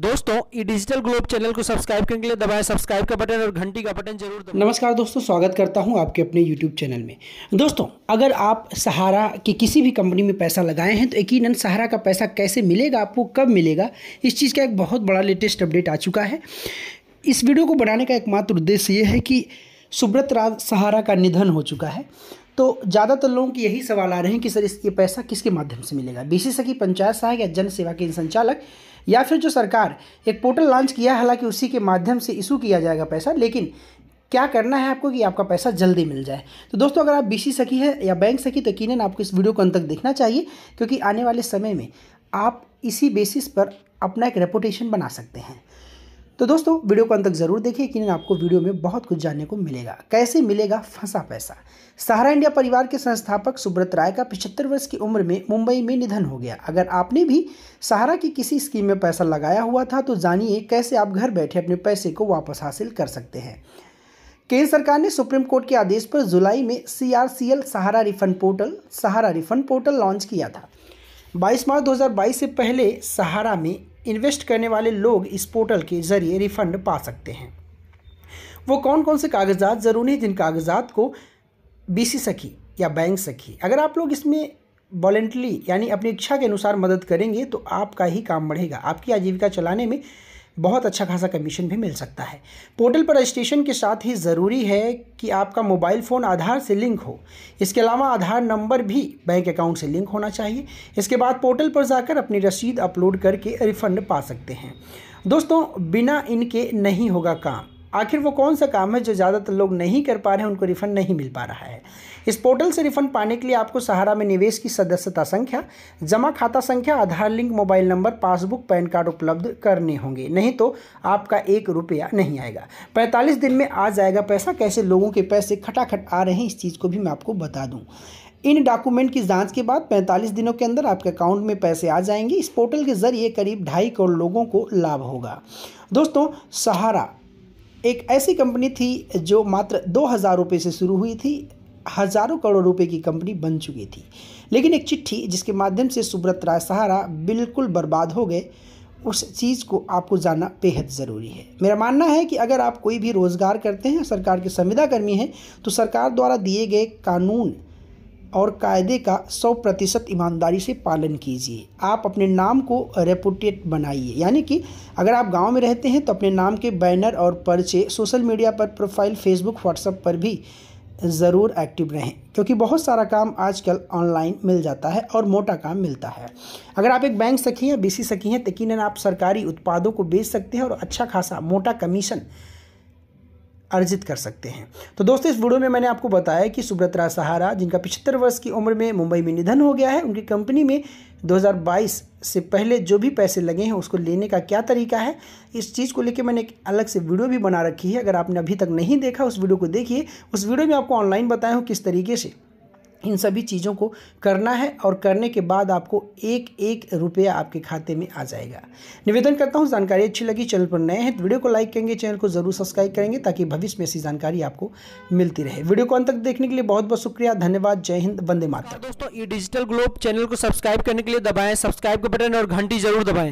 दोस्तों E digital globe channel को subscribe करने के लिए दबाएं सब्सक्राइब का बटन और घंटी का बटन जरूर दबाएं नमस्कार दोस्तों स्वागत करता हूं आपके अपने यूट्यूब चैनल में दोस्तों अगर आप सहारा की किसी भी कंपनी में पैसा लगाए हैं तो यकीनन सहारा का पैसा कैसे मिलेगा आपको कब मिलेगा इस चीज़ का एक बहुत बड़ा लेटेस्ट अपडेट आ चुका है इस वीडियो को बनाने का एकमात्र उद्देश्य ये है कि सुब्रत राज सहारा का निधन हो चुका है तो ज़्यादातर लोगों के यही सवाल आ रहे हैं कि सर इस ये पैसा किसके माध्यम से मिलेगा बीसीसकी पंचायत सहायक या जन सेवा के संचालक या फिर जो सरकार एक पोर्टल लॉन्च किया है हालांकि उसी के माध्यम से इशू किया जाएगा पैसा लेकिन क्या करना है आपको कि आपका पैसा जल्दी मिल जाए तो दोस्तों अगर आप बीसी सखी है या बैंक सखी तो यकीन आपको इस वीडियो को अंत तक देखना चाहिए क्योंकि आने वाले समय में आप इसी बेसिस पर अपना एक रेपुटेशन बना सकते हैं तो दोस्तों वीडियो को अंत तक जरूर देखिए कि आपको वीडियो में बहुत कुछ जानने को मिलेगा कैसे मिलेगा फंसा पैसा सहारा इंडिया परिवार के संस्थापक सुब्रत राय का पिछहत्तर वर्ष की उम्र में मुंबई में निधन हो गया अगर आपने भी सहारा की किसी स्कीम में पैसा लगाया हुआ था तो जानिए कैसे आप घर बैठे अपने पैसे को वापस हासिल कर सकते हैं केंद्र सरकार ने सुप्रीम कोर्ट के आदेश पर जुलाई में C Sahara refund portal Sahara refund portal launch किया था 22 मार्च 2022 से पहले सहारा में इन्वेस्ट करने वाले लोग इस पोर्टल के ज़रिए रिफंड पा सकते हैं वो कौन कौन से कागजात ज़रूरी हैं जिन कागजात को बी सी सखी या बैंक सखी अगर आप लोग इसमें वॉलेंटली यानी अपनी इच्छा के अनुसार मदद करेंगे तो आपका ही काम बढ़ेगा आपकी आजीविका चलाने में बहुत अच्छा खासा कमीशन भी मिल सकता है पोर्टल पर रजिस्ट्रेशन के साथ ही ज़रूरी है कि आपका मोबाइल फ़ोन आधार से लिंक हो इसके अलावा आधार नंबर भी बैंक अकाउंट से लिंक होना चाहिए इसके बाद पोर्टल पर जाकर अपनी रसीद अपलोड करके रिफ़ंड पा सकते हैं दोस्तों बिना इनके नहीं होगा काम आखिर वो कौन सा काम है जो ज़्यादातर लोग नहीं कर पा रहे हैं उनको रिफंड नहीं मिल पा रहा है इस पोर्टल से रिफंड पाने के लिए आपको सहारा में निवेश की सदस्यता संख्या जमा खाता संख्या Aadhaar link mobile number passbook PAN card उपलब्ध करने होंगे नहीं तो आपका एक रुपया नहीं आएगा पैंतालीस दिन में आ जाएगा पैसा कैसे लोगों के पैसे खटाखट आ रहे हैं इस चीज़ को भी मैं आपको बता दूँ इन डॉक्यूमेंट की जांच के बाद 45 दिनों के अंदर आपके अकाउंट में पैसे आ जाएंगे इस पोर्टल के जरिए करीब ढाई करोड़ लोगों को लाभ होगा दोस्तों सहारा एक ऐसी कंपनी थी जो मात्र दो हज़ार रुपये से शुरू हुई थी हजारों करोड़ रुपए की कंपनी बन चुकी थी लेकिन एक चिट्ठी जिसके माध्यम से सुब्रत राय सहारा बिल्कुल बर्बाद हो गए उस चीज़ को आपको जानना बेहद ज़रूरी है मेरा मानना है कि अगर आप कोई भी रोज़गार करते हैं सरकार के संविदा कर्मी हैं तो सरकार द्वारा दिए गए कानून और कायदे का सौ प्रतिशत ईमानदारी से पालन कीजिए आप अपने नाम को रेपुटेट बनाइए यानी कि अगर आप गांव में रहते हैं तो अपने नाम के बैनर और पर्चे सोशल मीडिया पर प्रोफाइल फेसबुक व्हाट्सएप पर भी ज़रूर एक्टिव रहें क्योंकि बहुत सारा काम आजकल ऑनलाइन मिल जाता है और मोटा काम मिलता है अगर आप एक बैंक सखी हैं सी सखी हैं तो यकीन आप सरकारी उत्पादों को बेच सकते हैं और अच्छा खासा मोटा कमीशन अर्जित कर सकते हैं तो दोस्तों इस वीडियो में मैंने आपको बताया कि सुब्रतरा सहारा जिनका पिछहत्तर वर्ष की उम्र में मुंबई में निधन हो गया है उनकी कंपनी में 2022 से पहले जो भी पैसे लगे हैं उसको लेने का क्या तरीका है इस चीज़ को लेकर मैंने एक अलग से वीडियो भी बना रखी है अगर आपने अभी तक नहीं देखा उस वीडियो को देखिए उस वीडियो में आपको ऑनलाइन बताया हूँ किस तरीके से इन सभी चीज़ों को करना है और करने के बाद आपको एक एक रुपया आपके खाते में आ जाएगा निवेदन करता हूँ जानकारी अच्छी लगी चैनल पर नए हैं तो वीडियो को लाइक करेंगे चैनल को ज़रूर सब्सक्राइब करेंगे ताकि भविष्य में ऐसी जानकारी आपको मिलती रहे वीडियो को अंत तक देखने के लिए बहुत बहुत शुक्रिया धन्यवाद जय हिंद वंदे माता दोस्तों ई डिजिटल ग्लोब चैनल को सब्सक्राइब करने के लिए दबाएं सब्सक्राइब का बटन और घंटी जरूर दबाएं